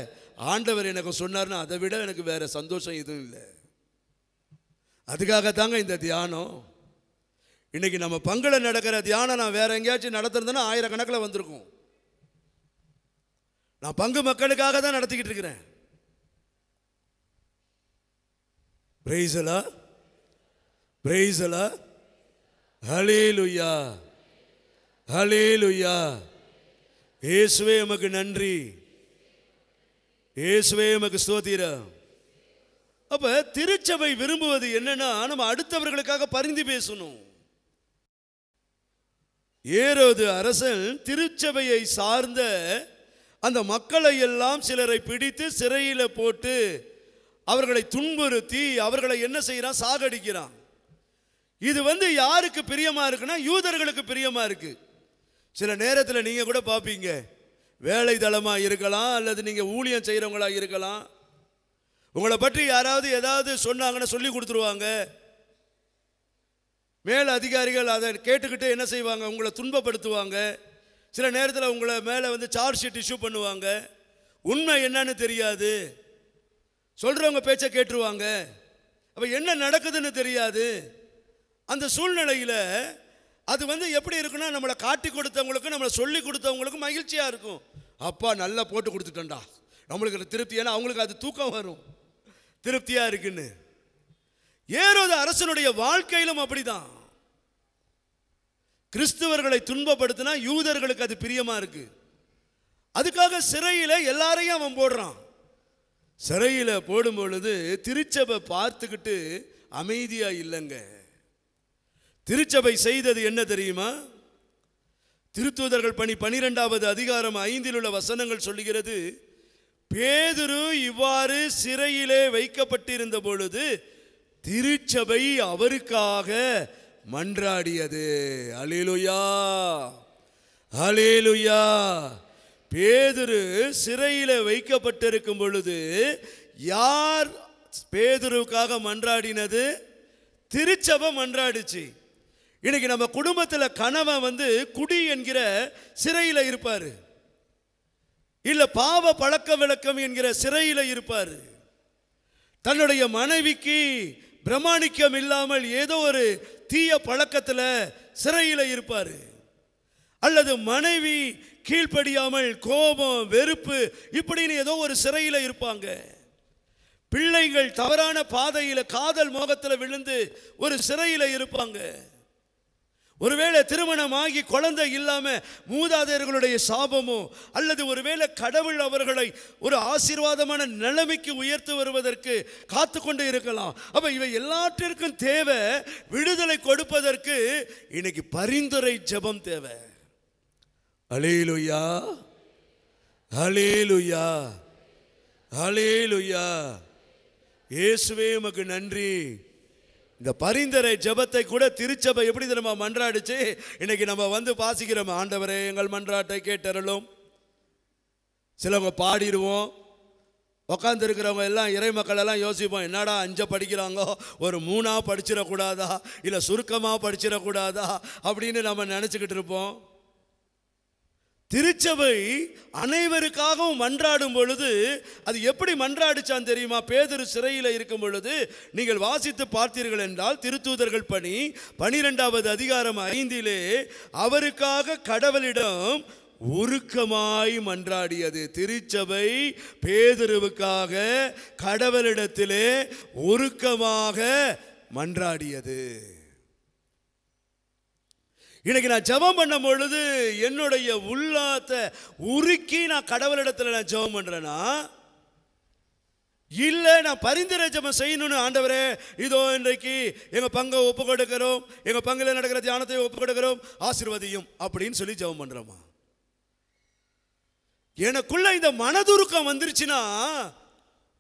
ஆண்டவர் எனக்கு சொன்னார்னா அதை விட எனக்கு வேறு சந்தோஷம் எதுவும் இல்லை அதுக்காக தாங்க இந்த தியானம் இன்றைக்கி நம்ம பங்கில் நடக்கிற தியானம் நான் வேறு எங்கேயாச்சும் நடத்துறதுன்னா ஆயிரக்கணக்கில் வந்திருக்கும் நான் பங்கு மக்களுக்காக தான் நடத்திக்கிட்டு இருக்கிறேன் பிரைஸலா பிரேசலா ஹலேலுயா ஹலேலுயா இயேசுவே உமக்கு நன்றி இயேசுவே உமக்கு ஸ்தோத்திரம் அப்போ திருச்சபை விரும்புவது என்னன்னா நம்ம அடுத்தவர்களுக்காக பரிந்து பேசணும் ஏறது அரசன் திருச்சபையை சார்ந்த அந்த மக்களை எல்லாம் சிலரை பிடித்து சிறையில் போட்டு அவர்களை துன்புறுத்தி அவர்களை என்ன செய்கிறான் சாகடிக்கிறான் இது வந்து யாருக்கு பிரியமா இருக்குன்னா யூதர்களுக்கு பிரியமா இருக்கு சில நேரத்தில் நீங்க கூட பார்ப்பீங்க வேலை இருக்கலாம் அல்லது நீங்கள் ஊழியம் செய்கிறவங்களா இருக்கலாம் உங்களை பற்றி யாராவது ஏதாவது சொன்னாங்கன்னு சொல்லி கொடுத்துருவாங்க மேல் அதிகாரிகள் அதை கேட்டுக்கிட்டு என்ன செய்வாங்க உங்களை துன்பப்படுத்துவாங்க சில நேரத்தில் உங்களை மேலே வந்து சார்ஜ் ஷீட் இஷ்யூ பண்ணுவாங்க உண்மை என்னன்னு தெரியாது சொல்கிறவங்க பேச்சை கேட்டுருவாங்க அப்போ என்ன நடக்குதுன்னு தெரியாது அந்த சூழ்நிலையில் அது வந்து எப்படி இருக்குன்னா நம்மளை காட்டி கொடுத்தவங்களுக்கும் நம்மளை சொல்லி கொடுத்தவங்களுக்கும் மகிழ்ச்சியாக இருக்கும் அப்பா நல்லா போட்டு கொடுத்துட்டேன்டா நம்மளுக்கு திருப்தி ஏன்னா அவங்களுக்கு அது தூக்கம் வரும் திருப்தியாக இருக்குன்னு ஏறோது அரசனுடைய வாழ்க்கையிலும் அப்படிதான் கிறிஸ்தவர்களை துன்பப்படுத்தினா யூதர்களுக்கு அது பிரியமாக இருக்குது அதுக்காக சிறையில் எல்லாரையும் அவன் போடுறான் சிறையில் போடும் பொழுது திருச்சபை பார்த்துக்கிட்டு அமைதியாக இல்லைங்க திருச்சபை செய்தது என்ன தெரியுமா திருத்துதர்கள் பணி பனிரெண்டாவது அதிகாரம் ஐந்தில் உள்ள வசனங்கள் சொல்லுகிறது பேதுரு இவ்வாறு சிறையிலே வைக்கப்பட்டிருந்த பொழுது திருச்சபை அவருக்காக மன்றாடியது அலிலுயா அலிலுயா பேதுரு சிறையில் வைக்கப்பட்டிருக்கும் பொழுது யார் பேதுருவுக்காக மன்றாடினது திருச்சபை மன்றாடிச்சு இன்றைக்கி நம்ம குடும்பத்தில் கணவன் வந்து குடி என்கிற சிறையில் இருப்பார் இல்லை பாவ பழக்க விளக்கம் என்கிற சிறையில் இருப்பார் தன்னுடைய மனைவிக்கு பிரமாணிக்கம் இல்லாமல் ஏதோ ஒரு தீய பழக்கத்தில் சிறையில் இருப்பார் அல்லது மனைவி கீழ்ப்படியாமல் கோபம் வெறுப்பு இப்படின்னு ஏதோ ஒரு சிறையில் இருப்பாங்க பிள்ளைகள் தவறான பாதையில் காதல் மோகத்தில் விழுந்து ஒரு சிறையில் இருப்பாங்க ஒருவேளை திருமணமாகி குழந்தை இல்லாமல் மூதாதையர்களுடைய சாபமோ அல்லது ஒருவேளை கடவுள் அவர்களை ஒரு ஆசீர்வாதமான நிலைமைக்கு உயர்த்து வருவதற்கு காத்து கொண்டு இருக்கலாம் அப்போ இவை எல்லாற்றிற்கும் தேவை விடுதலை கொடுப்பதற்கு இன்னைக்கு பரிந்துரை ஜபம் தேவை அலேலுயா அலேலுயா அலேலுயா இயேசுவே உமக்கு நன்றி இந்த பரிந்துரை ஜபத்தை கூட திருச்சபை எப்படி நம்ம மன்றாடிச்சு இன்னைக்கு நம்ம வந்து வாசிக்கிறோம் ஆண்டவரே எங்கள் மன்றாட்டை கேட்டறலும் சிலவங்க பாடிடுவோம் உக்காந்துருக்கிறவங்க எல்லாம் இறை மக்கள் எல்லாம் யோசிப்போம் என்னடா அஞ்சை படிக்கிறாங்க ஒரு மூணாக படிச்சிடக்கூடாதா இல்லை சுருக்கமாக படிச்சிடக்கூடாதா அப்படின்னு நம்ம நினச்சிக்கிட்டு இருப்போம் திருச்சபை அனைவருக்காகவும் மன்றாடும் பொழுது அது எப்படி மன்றாடிச்சான் தெரியுமா பேதரு சிறையில் இருக்கும் பொழுது நீங்கள் வாசித்து பார்த்தீர்கள் என்றால் திருத்தூதர்கள் பணி பனிரெண்டாவது அதிகாரம் ஐந்திலே அவருக்காக கடவுளிடம் உருக்கமாய் மன்றாடியது திருச்சபை பேதருவுக்காக கடவுளிடத்திலே உருக்கமாக மன்றாடியது இன்னைக்கு நான் ஜபம் பண்ணும் பொழுது என்னுடைய உள்ளாத்தை உருக்கி நான் கடவுளிடத்தில் நான் ஜபம் பண்ணுறேன்னா இல்லை நான் பரிந்துரை ஜபம் செய்யணும்னு ஆண்டவரே இதோ இன்றைக்கு எங்கள் பங்கை ஒப்பு கொடுக்கிறோம் எங்கள் பங்கில் நடக்கிற தியானத்தை ஒப்பு கொடுக்கிறோம் ஆசிர்வதியும் அப்படின்னு சொல்லி ஜபம் பண்ணுறோமா எனக்குள்ள இந்த மனதுருக்கம் வந்துருச்சுன்னா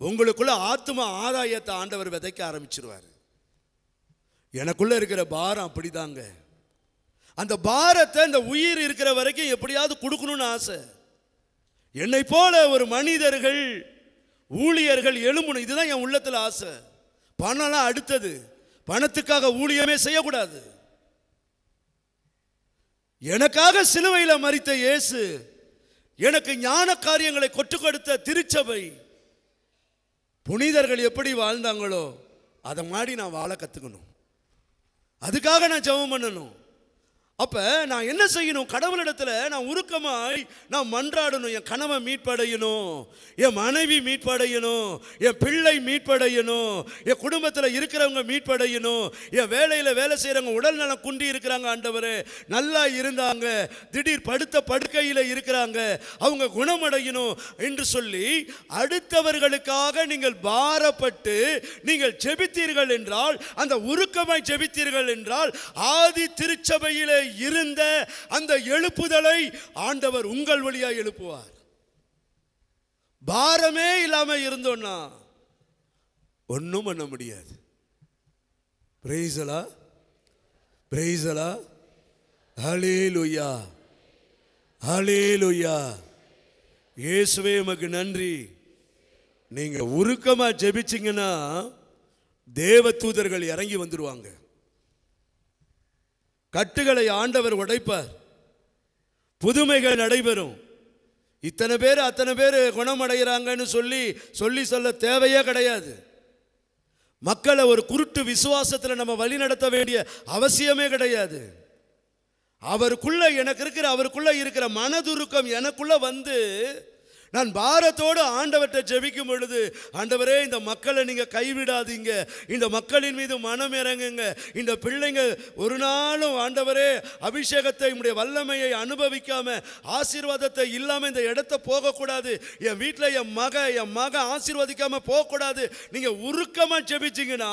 உங்களுக்குள்ள ஆத்ம ஆதாயத்தை ஆண்டவர் விதைக்க ஆரம்பிச்சிருவார் எனக்குள்ள இருக்கிற பாரம் அப்படிதாங்க அந்த பாரத்தை இந்த உயிர் இருக்கிற வரைக்கும் எப்படியாவது கொடுக்கணும்னு ஆசை என்னை போல ஒரு மனிதர்கள் ஊழியர்கள் எழும்பணும் இதுதான் என் உள்ளத்தில் ஆசை பணம்லாம் அடுத்தது பணத்துக்காக ஊழியமே செய்யக்கூடாது எனக்காக சிலுவையில் மறித்த இயேசு எனக்கு ஞான காரியங்களை கொட்டு கொடுத்த திருச்சபை புனிதர்கள் எப்படி வாழ்ந்தாங்களோ அதை மாதிரி நான் வாழ கற்றுக்கணும் அதுக்காக நான் ஜெபம் பண்ணணும் அப்போ நான் என்ன செய்யணும் கடவுளிடத்தில் நான் உருக்கமாய் நான் மன்றாடணும் என் கணவன் மீட்படையணும் என் மனைவி மீட்படையணும் என் பிள்ளை மீட்படையணும் என் குடும்பத்தில் இருக்கிறவங்க மீட்படையணும் என் வேலையில் வேலை செய்கிறவங்க உடல் நலம் குண்டி இருக்கிறாங்க ஆண்டவர் நல்லா இருந்தாங்க திடீர் படுத்த படுக்கையில் இருக்கிறாங்க அவங்க குணமடையணும் என்று சொல்லி அடுத்தவர்களுக்காக நீங்கள் பாரப்பட்டு நீங்கள் ஜெபித்தீர்கள் என்றால் அந்த உருக்கமாய் ஜெபித்தீர்கள் என்றால் ஆதி திருச்சபையிலே இருந்த அந்த எழுப்புதலை ஆண்டவர் உங்கள் வழியா எழுப்புவார் பாரமே இல்லாம இருந்தோம்னா ஒன்றும் பண்ண முடியாது பிரைசலா பிரைசலா ஹலே லுய்யா ஹலே லுய்யா இயேசுவே உமக்கு நன்றி நீங்கள் உருக்கமாக ஜெபிச்சிங்கன்னா தேவ தூதர்கள் இறங்கி வந்துடுவாங்க கட்டுகளை ஆண்டவர் உடைப்பார் புதுமைகள் நடைபெறும் இத்தனை பேர் அத்தனை பேர் குணமடைகிறாங்கன்னு சொல்லி சொல்லி சொல்ல தேவையே கிடையாது மக்களை ஒரு குருட்டு விசுவாசத்தில் நம்ம வழி நடத்த வேண்டிய அவசியமே கிடையாது அவருக்குள்ள எனக்கு இருக்கிற அவருக்குள்ள இருக்கிற மனதுருக்கம் எனக்குள்ள வந்து நான் பாரத்தோடு ஆண்டவர்கிட்ட ஜெபிக்கும் பொழுது ஆண்டவரே இந்த மக்களை நீங்கள் கைவிடாதீங்க இந்த மக்களின் மீது மனம் இறங்குங்க இந்த பிள்ளைங்க ஒரு நாளும் ஆண்டவரே அபிஷேகத்தை உடைய வல்லமையை அனுபவிக்காம ஆசீர்வாதத்தை இல்லாமல் இந்த இடத்த போகக்கூடாது என் வீட்டில் என் மக என் மக ஆசீர்வதிக்காம போகக்கூடாது நீங்கள் உருக்கமாக ஜெபிச்சிங்கன்னா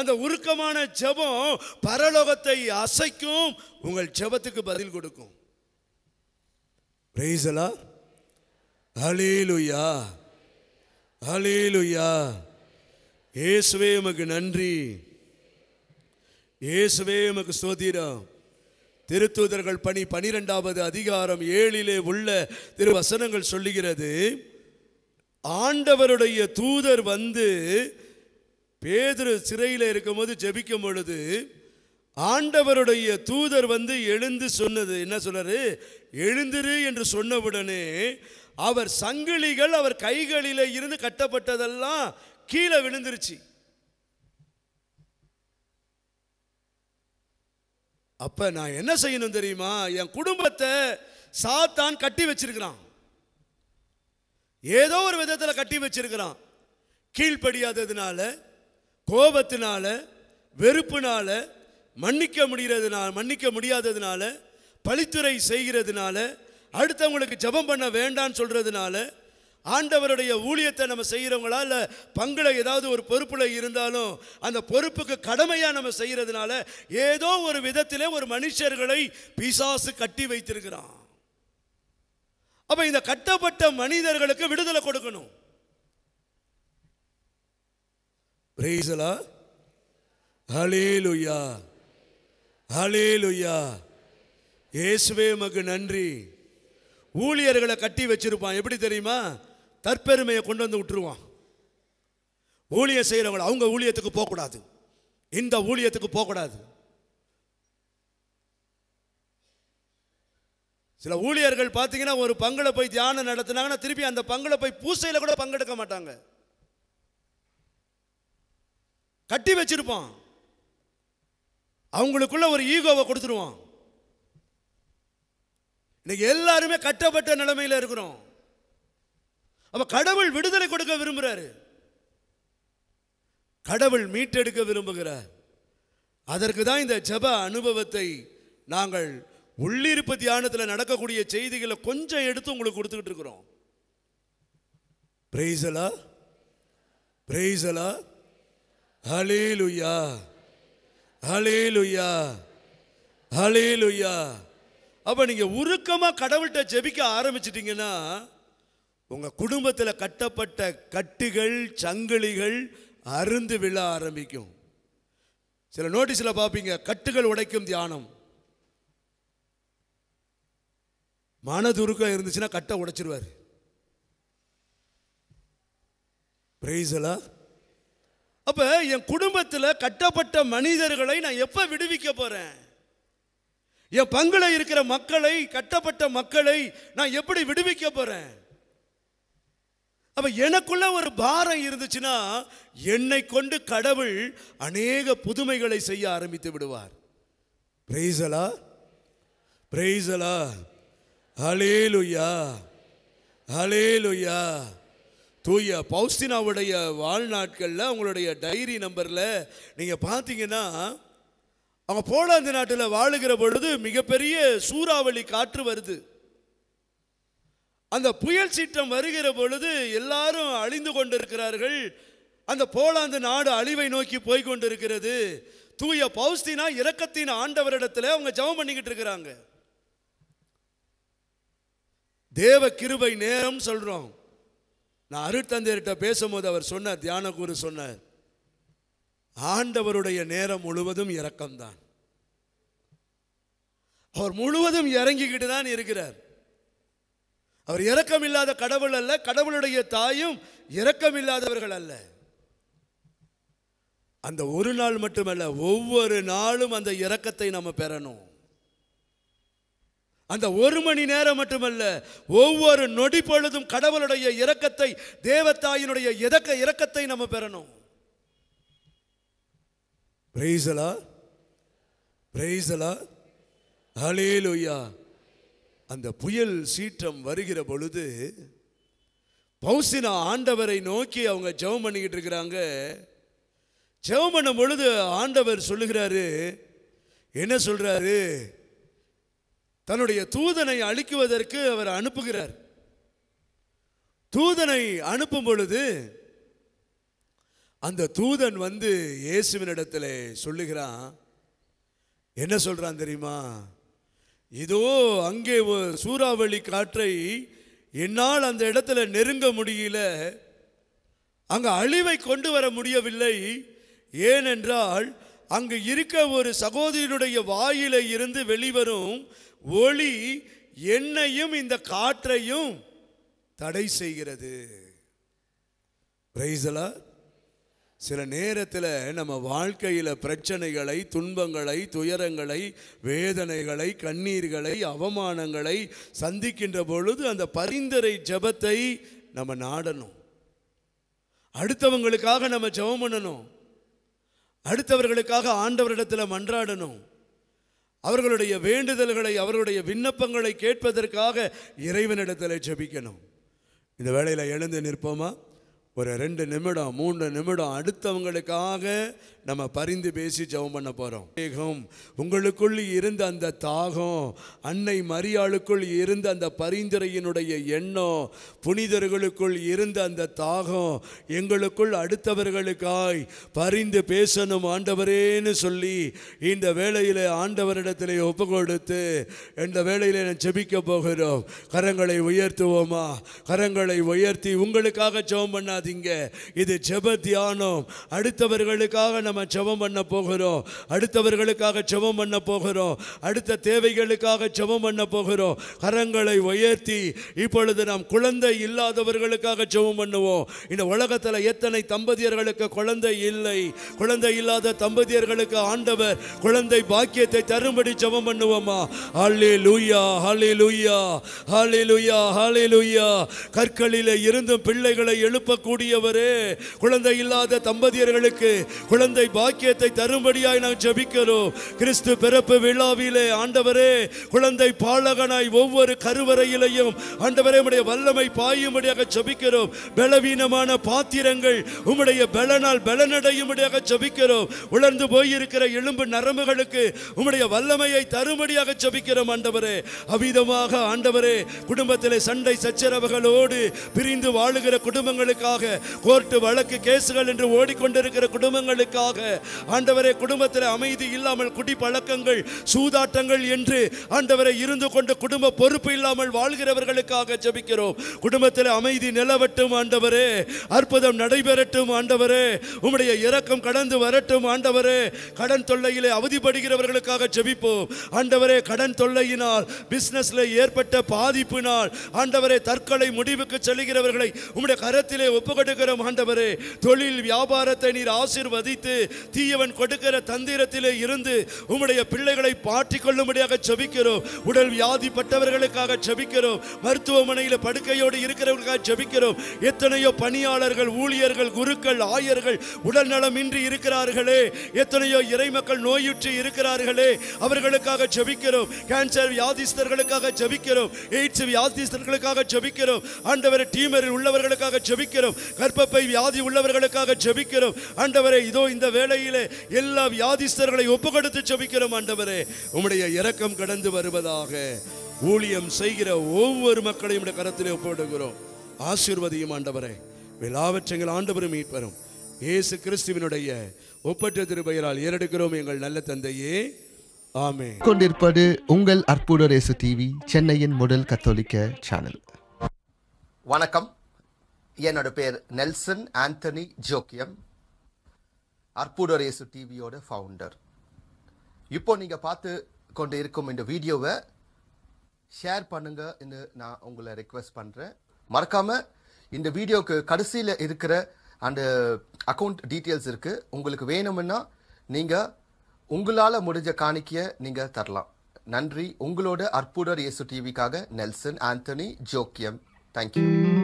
அந்த உருக்கமான ஜெபம் பரலோகத்தை அசைக்கும் உங்கள் ஜெபத்துக்கு பதில் கொடுக்கும் பிரைசலா அலேலுயா அலேலுயா இயேசுவே உமக்கு நன்றி இயேசுவே உமக்கு ஸ்தோத்திரம் திருத்தூதர்கள் பணி பனிரெண்டாவது அதிகாரம் ஏழிலே உள்ள திருவசனங்கள் சொல்லுகிறது ஆண்டவருடைய தூதர் வந்து பேதுரு சிறையில் இருக்கும்போது ஜபிக்கும் பொழுது ஆண்டவருடைய தூதர் வந்து எழுந்து சொன்னது என்ன சொன்னார் எழுந்திரு என்று சொன்னவுடனே அவர் சங்கிலிகள் அவர் கைகளில் இருந்து கட்டப்பட்டதெல்லாம் கீழே விழுந்துருச்சு அப்ப நான் என்ன செய்யணும் தெரியுமா என் குடும்பத்தை சாத்தான் கட்டி வச்சிருக்கிறான் ஏதோ ஒரு விதத்தில் கட்டி வச்சிருக்கிறான் கீழ்ப்படியாததுனால கோபத்தினால வெறுப்புனால மன்னிக்க முடிகிறதுனால மன்னிக்க முடியாததுனால பழித்துறை செய்கிறதுனால அடுத்தவங்களுக்கு ஜபம் பண்ண வேண்டான்னு சொல்கிறதுனால ஆண்டவருடைய ஊழியத்தை நம்ம செய்கிறவங்களா இல்லை பங்குல ஏதாவது ஒரு பொறுப்பில் இருந்தாலும் அந்த பொறுப்புக்கு கடமையாக நம்ம செய்கிறதுனால ஏதோ ஒரு விதத்தில் ஒரு மனுஷர்களை பிசாசு கட்டி வைத்திருக்கிறான் அப்போ இந்த கட்டப்பட்ட மனிதர்களுக்கு விடுதலை கொடுக்கணும் பிரேசலா ஹலே லுய்யா லுய்யா இயேசுவே மகு நன்றி ஊழியர்களை கட்டி வச்சிருப்பான் எப்படி தெரியுமா தற்பெருமையை கொண்டு வந்து விட்டுருவான் ஊழியம் செய்கிறவங்க அவங்க ஊழியத்துக்கு போகக்கூடாது இந்த ஊழியத்துக்கு போகக்கூடாது சில ஊழியர்கள் பார்த்தீங்கன்னா ஒரு பங்களை போய் தியானம் நடத்தினாங்கன்னா திருப்பி அந்த பங்களை போய் பூசையில் கூட பங்கெடுக்க மாட்டாங்க கட்டி வச்சிருப்பான் அவங்களுக்குள்ள ஒரு ஈகோவை கொடுத்துருவான் இன்னைக்கு எல்லாருமே கட்டப்பட்ட நிலைமையில் இருக்கிறோம் அப்போ கடவுள் விடுதலை கொடுக்க விரும்புகிறாரு கடவுள் மீட்டெடுக்க விரும்புகிறார் அதற்கு தான் இந்த ஜப அனுபவத்தை நாங்கள் உள்ளிருப்பு தியானத்தில் நடக்கக்கூடிய செய்திகளை கொஞ்சம் எடுத்து உங்களுக்கு கொடுத்துக்கிட்டு இருக்கிறோம் பிரைசலா பிரைசலா ஹலீலுயா ஹலீலுயா ஹலீலுயா அப்போ நீங்கள் உருக்கமாக கடவுள்கிட்ட ஜெபிக்க ஆரம்பிச்சிட்டிங்கன்னா உங்கள் குடும்பத்தில் கட்டப்பட்ட கட்டுகள் சங்கிலிகள் அருந்து விழ ஆரம்பிக்கும் சில நோட்டீஸில் பார்ப்பீங்க கட்டுகள் உடைக்கும் தியானம் மனதுருக்கம் இருந்துச்சுன்னா கட்டை உடைச்சிருவார் பிரைஸலா அப்போ என் குடும்பத்தில் கட்டப்பட்ட மனிதர்களை நான் எப்போ விடுவிக்க போகிறேன் என் பங்குல இருக்கிற மக்களை கட்டப்பட்ட மக்களை நான் எப்படி விடுவிக்க போறேன் அப்ப எனக்குள்ள ஒரு பாரம் இருந்துச்சுன்னா என்னை கொண்டு கடவுள் அநேக புதுமைகளை செய்ய ஆரம்பித்து விடுவார் பிரைசலா பிரைசலா ஹலேலுயா லுய்யா தூய பௌஸ்தினாவுடைய வாழ்நாட்களில் அவங்களுடைய டைரி நம்பரில் நீங்கள் பார்த்தீங்கன்னா அவங்க போலாந்து நாட்டில் வாழுகிற பொழுது மிகப்பெரிய சூறாவளி காற்று வருது அந்த புயல் சீற்றம் வருகிற பொழுது எல்லாரும் அழிந்து கொண்டிருக்கிறார்கள் அந்த போலாந்து நாடு அழிவை நோக்கி போய் கொண்டிருக்கிறது தூய பௌஸ்தினா இரக்கத்தின் ஆண்டவரிடத்தில் அவங்க ஜபம் பண்ணிக்கிட்டு இருக்கிறாங்க தேவ கிருபை நேரம் சொல்கிறோம் நான் அருட்தந்தையிட்ட பேசும்போது அவர் சொன்னார் தியான கூறு சொன்னார் ஆண்டவருடைய நேரம் முழுவதும் இறக்கம்தான் அவர் முழுவதும் இறங்கிக்கிட்டு தான் இருக்கிறார் அவர் இல்லாத கடவுள் அல்ல கடவுளுடைய தாயும் இல்லாதவர்கள் அல்ல அந்த ஒரு நாள் மட்டுமல்ல ஒவ்வொரு நாளும் அந்த இரக்கத்தை நம்ம பெறணும் அந்த ஒரு மணி நேரம் மட்டுமல்ல ஒவ்வொரு நொடி பொழுதும் கடவுளுடைய இரக்கத்தை தேவத்தாயினுடைய இறக்க இரக்கத்தை நம்ம பெறணும் பிரைஸலா பிரைஸலா ஹலேலுயா அந்த புயல் சீற்றம் வருகிற பொழுது பௌசினா ஆண்டவரை நோக்கி அவங்க ஜெபம் பண்ணிக்கிட்டு இருக்கிறாங்க ஜெபம் பண்ணும் பொழுது ஆண்டவர் சொல்லுகிறாரு என்ன சொல்கிறாரு தன்னுடைய தூதனை அழிக்குவதற்கு அவர் அனுப்புகிறார் தூதனை அனுப்பும் பொழுது அந்த தூதன் வந்து இயேசுவினிடத்தில் சொல்லுகிறான் என்ன சொல்கிறான் தெரியுமா இதோ அங்கே சூறாவளி காற்றை என்னால் அந்த இடத்துல நெருங்க முடியல அங்கே அழிவை கொண்டு வர முடியவில்லை ஏனென்றால் அங்கு இருக்க ஒரு சகோதரியனுடைய வாயில இருந்து வெளிவரும் ஒளி என்னையும் இந்த காற்றையும் தடை செய்கிறது பிரைசலா சில நேரத்தில் நம்ம வாழ்க்கையில் பிரச்சனைகளை துன்பங்களை துயரங்களை வேதனைகளை கண்ணீர்களை அவமானங்களை சந்திக்கின்ற பொழுது அந்த பரிந்துரை ஜபத்தை நம்ம நாடணும் அடுத்தவங்களுக்காக நம்ம ஜபம் பண்ணணும் அடுத்தவர்களுக்காக ஆண்டவரிடத்தில் மன்றாடணும் அவர்களுடைய வேண்டுதல்களை அவருடைய விண்ணப்பங்களை கேட்பதற்காக இறைவனிடத்தில் ஜபிக்கணும் இந்த வேலையில் எழுந்து நிற்போமா ஒரு ரெண்டு நிமிடம் மூன்று நிமிடம் அடுத்தவங்களுக்காக நம்ம பரிந்து பேசி ஜெபம் பண்ண போகிறோம் தேகம் உங்களுக்குள் இருந்த அந்த தாகம் அன்னை மரியாளுக்குள் இருந்த அந்த பரிந்துரையினுடைய எண்ணம் புனிதர்களுக்குள் இருந்த அந்த தாகம் எங்களுக்குள் அடுத்தவர்களுக்காய் பரிந்து பேசணும் ஆண்டவரேன்னு சொல்லி இந்த வேளையில் ஆண்டவரிடத்தில் ஒப்பு கொடுத்து இந்த வேளையில் நான் செபிக்க போகிறோம் கரங்களை உயர்த்துவோமா கரங்களை உயர்த்தி உங்களுக்காக ஜெபம் பண்ணாதீங்க இது ஜெப தியானம் அடுத்தவர்களுக்காக நம்ம நம்ம ஜபம் பண்ண போகிறோம் அடுத்தவர்களுக்காக ஜபம் பண்ண போகிறோம் அடுத்த தேவைகளுக்காக ஜபம் பண்ண போகிறோம் கரங்களை உயர்த்தி இப்பொழுது நாம் குழந்தை இல்லாதவர்களுக்காக ஜபம் பண்ணுவோம் இந்த உலகத்தில் எத்தனை தம்பதியர்களுக்கு குழந்தை இல்லை குழந்தை இல்லாத தம்பதியர்களுக்கு ஆண்டவர் குழந்தை பாக்கியத்தை தரும்படி ஜபம் பண்ணுவோமா ஹாலே லூயா ஹாலே லூயா ஹாலே லூயா ஹாலே லூயா கற்களில் இருந்தும் பிள்ளைகளை எழுப்பக்கூடியவரே குழந்தை இல்லாத தம்பதியர்களுக்கு குழந்தை எங்களை பாக்கியத்தை தரும்படியாய் நாம் ஜபிக்கிறோம் கிறிஸ்து பிறப்பு விழாவிலே ஆண்டவரே குழந்தை பாலகனாய் ஒவ்வொரு கருவறையிலையும் ஆண்டவரே உடைய வல்லமை பாயும்படியாக ஜபிக்கிறோம் பலவீனமான பாத்திரங்கள் உம்முடைய பலனால் பலனடையும்படியாக ஜபிக்கிறோம் உலர்ந்து போயிருக்கிற எலும்பு நரம்புகளுக்கு உம்முடைய வல்லமையை தரும்படியாக ஜபிக்கிறோம் ஆண்டவரே அவிதமாக ஆண்டவரே குடும்பத்தில் சண்டை சச்சரவுகளோடு பிரிந்து வாழுகிற குடும்பங்களுக்காக கோர்ட்டு வழக்கு கேசுகள் என்று ஓடிக்கொண்டிருக்கிற குடும்பங்களுக்காக செய்வீராக ஆண்டவரே குடும்பத்தில் அமைதி இல்லாமல் குடி பழக்கங்கள் சூதாட்டங்கள் என்று ஆண்டவரை இருந்து கொண்டு குடும்ப பொறுப்பு இல்லாமல் வாழ்கிறவர்களுக்காக ஜபிக்கிறோம் குடும்பத்தில் அமைதி நிலவட்டும் ஆண்டவரே அற்புதம் நடைபெறட்டும் ஆண்டவரே உம்முடைய இரக்கம் கடந்து வரட்டும் ஆண்டவரே கடன் தொல்லையிலே அவதிப்படுகிறவர்களுக்காக ஜபிப்போம் ஆண்டவரே கடன் தொல்லையினால் பிசினஸ்ல ஏற்பட்ட பாதிப்பினால் ஆண்டவரே தற்கொலை முடிவுக்கு செல்கிறவர்களை உம்முடைய கரத்திலே ஒப்புக்கொடுக்கிறோம் ஆண்டவரே தொழில் வியாபாரத்தை நீர் ஆசிர்வதித்து தீயவன் கொடுக்கிற தந்திரத்திலே இருந்து உம்முடைய பிள்ளைகளை பாற்றி கொள்ளும்படியாக செபிக்கிறோம் உடல் வியாதி பட்டவர்களுக்காக செபிக்கிறோம் மருத்துவமனையில் படுக்கையோடு இருக்கிறவர்களுக்காக செபிக்கிறோம் எத்தனையோ பணியாளர்கள் ஊழியர்கள் குருக்கள் ஆயர்கள் உடல் நலமின்றி இருக்கிறார்களே எத்தனையோ இறை மக்கள் நோயுற்று இருக்கிறார்களே அவர்களுக்காக செபிக்கிறோம் கேன்சர் வியாதிஸ்தர்களுக்காக செபிக்கிறோம் எய்ட்ஸ் வியாதிஸ்தர்களுக்காக செபிக்கிறோம் ஆண்டவர் டீமரில் உள்ளவர்களுக்காக செபிக்கிறோம் கர்ப்பப்பை வியாதி உள்ளவர்களுக்காக செபிக்கிறோம் ஆண்டவரை இதோ இந்த வேளையிலே எல்லா வியாதிஸ்தர்களை ஒப்புக்கொடுத்து செபிக்கிறோம் ஆண்டவரே உம்முடைய இரக்கம் கடந்து வருவதாக ஊழியம் செய்கிற ஒவ்வொரு மக்களையும் கரத்திலே ஒப்புவிடுகிறோம் ஆசீர்வதியும் ஆண்டவரே எல்லாவற்றங்கள் ஆண்டவரும் மீட்பரும் இயேசு கிறிஸ்துவினுடைய ஒப்பற்ற திருபெயரால் ஏறெடுக்கிறோம் எங்கள் நல்ல தந்தையே ஆமே கொண்டிருப்பது உங்கள் அற்புத ரேசு டிவி சென்னையின் முதல் கத்தோலிக்க சேனல் வணக்கம் என்னோட பேர் நெல்சன் ஆந்தனி ஜோக்கியம் அற்புதர் இயேசு டிவியோட ஃபவுண்டர் இப்போ நீங்கள் பார்த்து கொண்டு இருக்கும் இந்த வீடியோவை ஷேர் பண்ணுங்க என்று நான் உங்களை ரெக்வெஸ்ட் பண்ணுறேன் மறக்காமல் இந்த வீடியோவுக்கு கடைசியில் இருக்கிற அந்த அக்கௌண்ட் டீட்டெயில்ஸ் இருக்குது உங்களுக்கு வேணும்னா நீங்கள் உங்களால் முடிஞ்ச காணிக்கையை நீங்கள் தரலாம் நன்றி உங்களோட அற்புதர் இயேசு டிவிக்காக நெல்சன் ஆந்தனி ஜோக்கியம் தேங்க்யூ